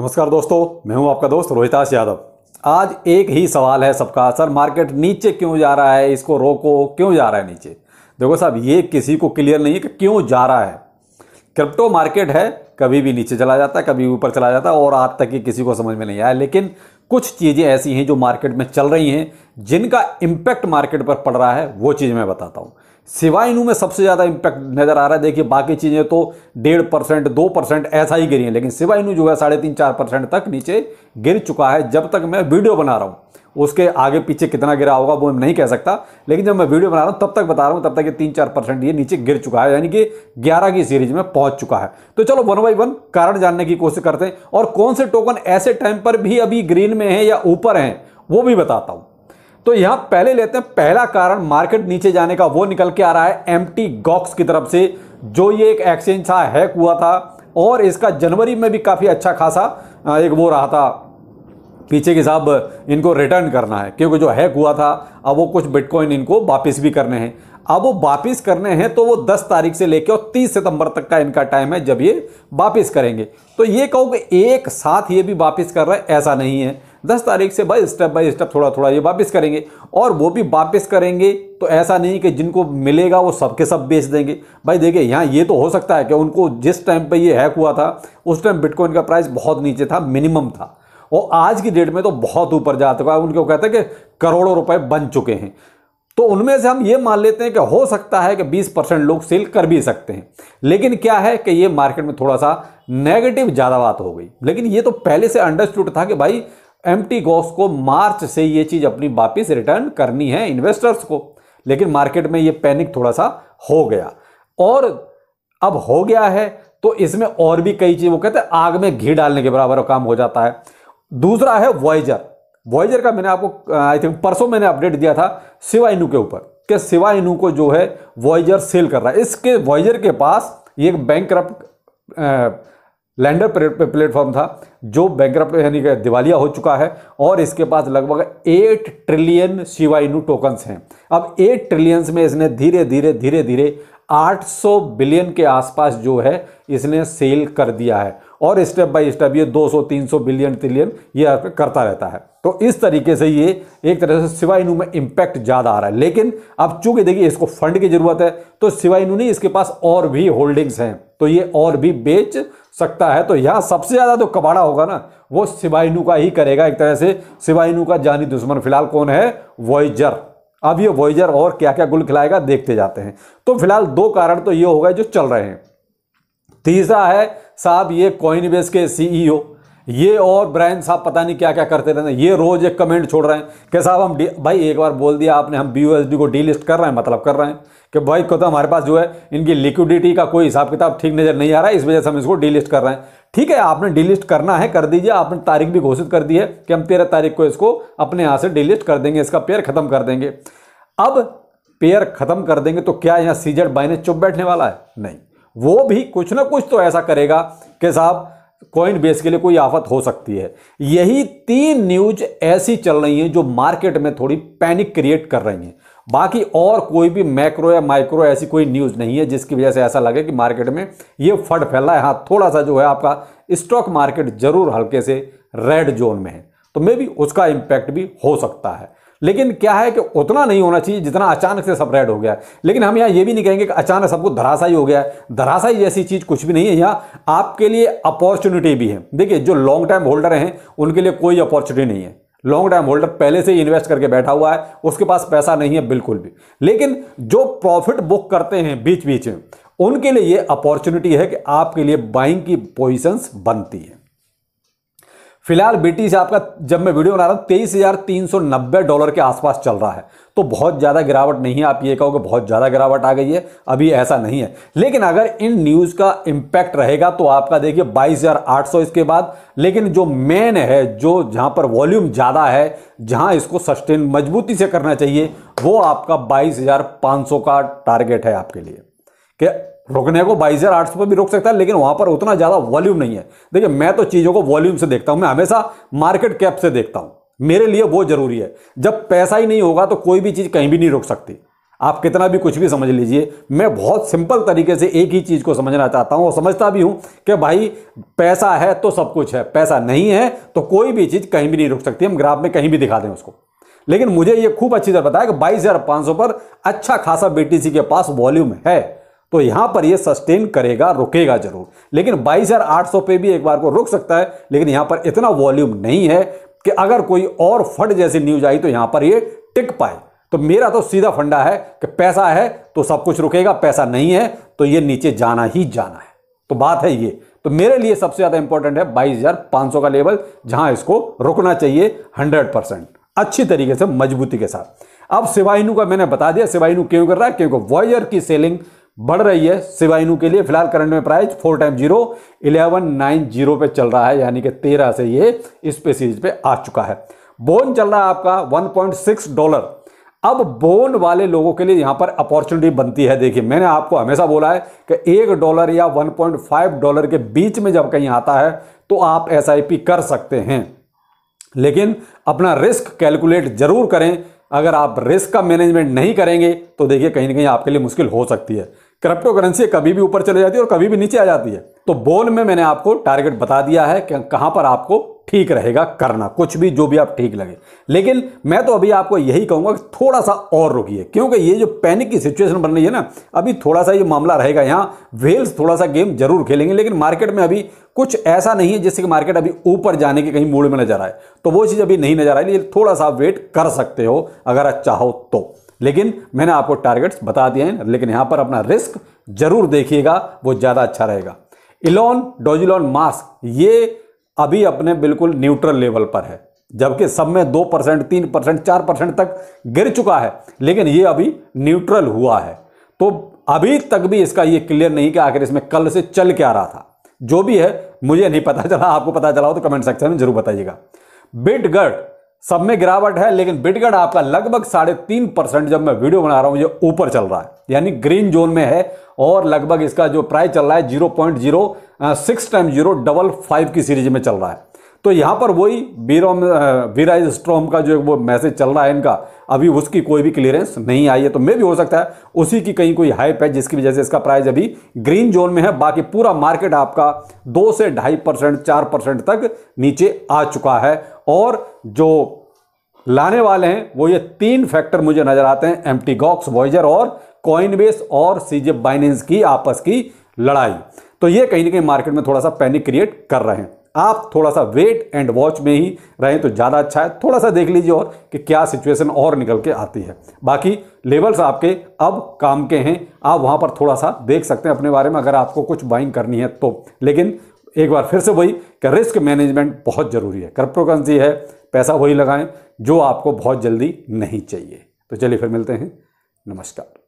नमस्कार दोस्तों मैं हूं आपका दोस्त रोहिताश यादव आज एक ही सवाल है सबका सर मार्केट नीचे क्यों जा रहा है इसको रोको क्यों जा रहा है नीचे देखो साहब ये किसी को क्लियर नहीं है कि क्यों जा रहा है क्रिप्टो मार्केट है कभी भी नीचे चला जाता है कभी ऊपर चला जाता है और आज तक ये किसी को समझ में नहीं आया लेकिन कुछ चीज़ें ऐसी हैं जो मार्केट में चल रही हैं जिनका इम्पैक्ट मार्केट पर पड़ रहा है वो चीज़ मैं बताता हूँ सिवाय में सबसे ज़्यादा इम्पैक्ट नज़र आ रहा है देखिए बाकी चीज़ें तो डेढ़ परसेंट दो परसेंट ऐसा ही गिरी हैं लेकिन सिवाय इनू जो है साढ़े तीन चार परसेंट तक नीचे गिर चुका है जब तक मैं वीडियो बना रहा हूँ उसके आगे पीछे कितना गिरा होगा वो मैं नहीं कह सकता लेकिन जब मैं वीडियो बना रहा हूँ तब तक बता रहा हूँ तब तक ये तीन चार परसेंट ये नीचे गिर चुका है यानी कि ग्यारह की सीरीज में पहुंच चुका है तो चलो वन बाई वन कारण जानने की कोशिश करते हैं और कौन से टोकन ऐसे टाइम पर भी अभी ग्रीन में है या ऊपर हैं वो भी बताता हूँ तो यहां पहले लेते हैं पहला कारण मार्केट नीचे जाने का वो निकल के आ रहा है एम टी गॉक्स की तरफ से जो ये एक एक्सचेंज था हैक हुआ था और इसका जनवरी में भी काफ़ी अच्छा खासा एक वो रहा था पीछे के साहब इनको रिटर्न करना है क्योंकि जो हैक हुआ था अब वो कुछ बिटकॉइन इनको वापिस भी करने हैं अब वो वापिस करने हैं तो वो 10 तारीख से लेकर और 30 सितंबर तक का इनका टाइम है जब ये वापिस करेंगे तो ये कहो कि एक साथ ये भी वापिस कर रहा है ऐसा नहीं है दस तारीख से भाई स्टेप बाय स्टेप थोड़ा थोड़ा ये वापस करेंगे और वो भी वापस करेंगे तो ऐसा नहीं कि जिनको मिलेगा वो सबके सब बेच देंगे भाई देखिए यहाँ ये तो हो सकता है कि उनको जिस टाइम पे ये हैक हुआ था उस टाइम बिटकॉइन का प्राइस बहुत नीचे था मिनिमम था और आज की डेट में तो बहुत ऊपर जा चुका है उनको कहते हैं कि करोड़ों रुपए बन चुके हैं तो उनमें से हम ये मान लेते हैं कि हो सकता है कि 20 परसेंट लोग सेल कर भी सकते हैं लेकिन क्या है कि ये मार्केट में थोड़ा सा नेगेटिव ज़्यादा बात हो गई लेकिन ये तो पहले से अंडरस्टूड था कि भाई एम टी गोस को मार्च से ये चीज़ अपनी वापस रिटर्न करनी है इन्वेस्टर्स को लेकिन मार्केट में ये पैनिक थोड़ा सा हो गया और अब हो गया है तो इसमें और भी कई चीज़ वो कहते हैं आग में घी डालने के बराबर काम हो जाता है दूसरा है वॉयजर वॉयजर का मैंने आपको आई थिंक परसों मैंने अपडेट दिया था सिवाइनू के ऊपर कि सिवाइनू को जो है वॉयजर सेल कर रहा है इसके वॉयजर के पास ये बैंक लैंडर प्लेटफॉर्म था जो बैंक यानी कि दिवालिया हो चुका है और इसके पास लगभग एट ट्रिलियन शिवाइनु टोकन्स हैं अब एट ट्रिलियंस में इसने धीरे धीरे धीरे धीरे 800 बिलियन के आसपास जो है इसने सेल कर दिया है और स्टेप बाय स्टेप ये 200 300 बिलियन ट्रिलियन ये करता रहता है तो इस तरीके से ये एक तरह से सिवाइनू में इम्पैक्ट ज़्यादा आ रहा है लेकिन अब चूंकि देखिए इसको फंड की ज़रूरत है तो सिवाइनू ने इसके पास और भी होल्डिंग्स हैं तो ये और भी बेच सकता है तो यह सबसे ज़्यादा तो कबाड़ा होगा ना वो सिवाइनू का ही करेगा एक तरह से सिवाइनू का जानी दुश्मन फिलहाल कौन है वॉइजर अब ये वॉइजर और क्या क्या गुल खिलाएगा देखते जाते हैं तो फिलहाल दो कारण तो ये हो गए जो चल रहे हैं तीसरा है साहब ये कॉइन के सीईओ ये और ब्रायन साहब पता नहीं क्या क्या करते रहते हैं ये रोज़ एक कमेंट छोड़ रहे हैं कि साहब हम भाई एक बार बोल दिया आपने हम बी को डी कर रहे हैं मतलब कर रहे हैं कि भाई को तो हमारे पास जो है इनकी लिक्विडिटी का कोई हिसाब किताब ठीक नज़र नहीं आ रहा है इस वजह से हम इसको डी कर रहे हैं ठीक है आपने डी करना है कर दीजिए आपने तारीख भी घोषित कर दी है कि हम तेरह तारीख को इसको अपने यहाँ से डी कर देंगे इसका पेयर खत्म कर देंगे अब पेयर खत्म कर देंगे तो क्या यहाँ सीजट बाई ने चुप बैठने वाला है नहीं वो भी कुछ ना कुछ तो ऐसा करेगा कि साहब कॉइन बेस के लिए कोई आफत हो सकती है यही तीन न्यूज ऐसी चल रही हैं जो मार्केट में थोड़ी पैनिक क्रिएट कर रही हैं बाकी और कोई भी मैक्रो या माइक्रो ऐसी कोई न्यूज़ नहीं है जिसकी वजह से ऐसा लगे कि मार्केट में ये फट फैला है हाँ थोड़ा सा जो है आपका स्टॉक मार्केट जरूर हल्के से रेड जोन में है तो मे भी उसका इम्पैक्ट भी हो सकता है लेकिन क्या है कि उतना नहीं होना चाहिए जितना अचानक से सप्रेड हो गया है लेकिन हम यहाँ ये भी नहीं कहेंगे कि अचानक सबको धराशाई हो गया है धराशाई जैसी चीज़ कुछ भी नहीं है यहाँ आपके लिए अपॉर्चुनिटी भी है देखिए जो लॉन्ग टाइम होल्डर हैं उनके लिए कोई अपॉर्चुनिटी नहीं है लॉन्ग टाइम होल्डर पहले से ही इन्वेस्ट करके बैठा हुआ है उसके पास पैसा नहीं है बिल्कुल भी लेकिन जो प्रॉफिट बुक करते हैं बीच बीच में उनके लिए ये अपॉर्चुनिटी है कि आपके लिए बाइंग की पोजिशंस बनती है फिलहाल बेटी से आपका जब मैं वीडियो बना रहा हूँ तेईस हज़ार तीन सौ नब्बे डॉलर के आसपास चल रहा है तो बहुत ज़्यादा गिरावट नहीं है आप ये कहोगे बहुत ज़्यादा गिरावट आ गई है अभी ऐसा नहीं है लेकिन अगर इन न्यूज़ का इम्पैक्ट रहेगा तो आपका देखिए बाईस हज़ार आठ सौ इसके बाद लेकिन जो मेन है जो जहाँ पर वॉल्यूम ज़्यादा है जहाँ इसको सस्टेन मजबूती से करना चाहिए वो आपका बाईस हज़ार सौ का टारगेट है आपके लिए कि रोकने को बाईस हज़ार आठ सौ पर भी रोक सकता है लेकिन वहाँ पर उतना ज़्यादा वॉल्यूम नहीं है देखिए मैं तो चीज़ों को वॉल्यूम से देखता हूँ मैं हमेशा मार्केट कैप से देखता हूँ मेरे लिए वो ज़रूरी है जब पैसा ही नहीं होगा तो कोई भी चीज़ कहीं भी नहीं रोक सकती आप कितना भी कुछ भी समझ लीजिए मैं बहुत सिंपल तरीके से एक ही चीज़ को समझना चाहता हूँ और समझता भी हूँ कि भाई पैसा है तो सब कुछ है पैसा नहीं है तो कोई भी चीज़ कहीं भी नहीं रुक सकती हम ग्राफ में कहीं भी दिखा दें उसको लेकिन मुझे ये खूब अच्छी तरह बताया कि बाईस पर अच्छा खासा बेटीसी के पास वॉल्यूम है तो यहां पर ये सस्टेन करेगा रुकेगा जरूर लेकिन 22,800 पे भी एक बार को रुक सकता है लेकिन यहां पर इतना वॉल्यूम नहीं है कि अगर कोई और फंड जैसी न्यूज आई तो यहां पर ये टिक पाए तो मेरा तो सीधा फंडा है कि पैसा है तो सब कुछ रुकेगा पैसा नहीं है तो ये नीचे जाना ही जाना है तो बात है ये तो मेरे लिए सबसे ज़्यादा इंपॉर्टेंट है बाईस का लेवल जहां इसको रुकना चाहिए हंड्रेड परसेंट अच्छी तरीके से मजबूती के साथ अब सिवाइनू का मैंने बता दिया सिवाइनू क्यों कर रहा है क्योंकि वॉयर की सेलिंग बढ़ रही है सिवाइनू के लिए फिलहाल करंट में price four time zero eleven nine zero पे चल रहा है यानी कि तेरह से ये इस पे सीरीज पे आ चुका है बोन चल रहा है आपका वन पॉइंट सिक्स डॉलर अब बोन वाले लोगों के लिए यहां पर अपॉर्चुनिटी बनती है देखिए मैंने आपको हमेशा बोला है कि एक डॉलर या वन डॉलर के बीच में जब कहीं आता है तो आप एस कर सकते हैं लेकिन अपना रिस्क कैलकुलेट जरूर करें अगर आप रिस्क का मैनेजमेंट नहीं करेंगे तो देखिए कहीं ना कहीं आपके लिए मुश्किल हो सकती है क्रिप्टो करेंसी कभी भी ऊपर चले जाती है और कभी भी नीचे आ जाती है तो बोल में मैंने आपको टारगेट बता दिया है कि कहां पर आपको ठीक रहेगा करना कुछ भी जो भी आप ठीक लगे लेकिन मैं तो अभी आपको यही कहूंगा कि थोड़ा सा और रुकिए क्योंकि ये जो पैनिक की सिचुएशन बन रही है ना अभी थोड़ा सा ये मामला रहेगा यहाँ वेल्स थोड़ा सा गेम जरूर खेलेंगे लेकिन मार्केट में अभी कुछ ऐसा नहीं है जिससे कि मार्केट अभी ऊपर जाने के कहीं मूड में नजर आए तो वो चीज़ अभी नहीं नजर आई लेकिन थोड़ा सा वेट कर सकते हो अगर आप चाहो तो लेकिन मैंने आपको टारगेट्स बता दिए हैं लेकिन यहाँ पर अपना रिस्क जरूर देखिएगा वो ज़्यादा अच्छा रहेगा इलॉन डोजिलॉन मास्क ये अभी अपने बिल्कुल न्यूट्रल लेवल पर है जबकि सब में दो परसेंट तीन परसेंट चार परसेंट तक गिर चुका है लेकिन ये अभी न्यूट्रल हुआ है तो अभी तक भी इसका ये क्लियर नहीं कि आखिर इसमें कल से चल क्या रहा था जो भी है मुझे नहीं पता चला आपको पता चला हो तो कमेंट सेक्शन में जरूर बताइएगा बिटगढ़ सब में गिरावट है लेकिन बिटगढ़ आपका लगभग साढ़े तीन परसेंट जब मैं वीडियो बना रहा हूं ये ऊपर चल रहा है यानी ग्रीन जोन में है और लगभग इसका जो प्राइस चल रहा है zero point zero six time zero double five की सीरीज में चल रहा है तो यहाँ पर वही बीरोम वीराइज स्ट्रोम का जो वो मैसेज चल रहा है इनका अभी उसकी कोई भी क्लियरेंस नहीं आई है तो मे भी हो सकता है उसी की कहीं कोई हाइप है जिसकी वजह से इसका प्राइस अभी ग्रीन जोन में है बाकी पूरा मार्केट आपका दो से ढाई परसेंट चार परसेंट तक नीचे आ चुका है और जो लाने वाले हैं वो ये तीन फैक्टर मुझे नजर आते हैं एम टी गॉक्स वॉइजर और कॉइनबेस और सीजे बाइनेंस की आपस की लड़ाई तो ये कहीं ना कहीं मार्केट में थोड़ा सा पैनिक क्रिएट कर रहे हैं आप थोड़ा सा वेट एंड वॉच में ही रहें तो ज़्यादा अच्छा है थोड़ा सा देख लीजिए और कि क्या सिचुएशन और निकल के आती है बाकी लेवल्स आपके अब काम के हैं आप वहाँ पर थोड़ा सा देख सकते हैं अपने बारे में अगर आपको कुछ बाइंग करनी है तो लेकिन एक बार फिर से वही कि रिस्क मैनेजमेंट बहुत ज़रूरी है क्रिप्टोकरेंसी है पैसा वही लगाएं जो आपको बहुत जल्दी नहीं चाहिए तो चलिए फिर मिलते हैं नमस्कार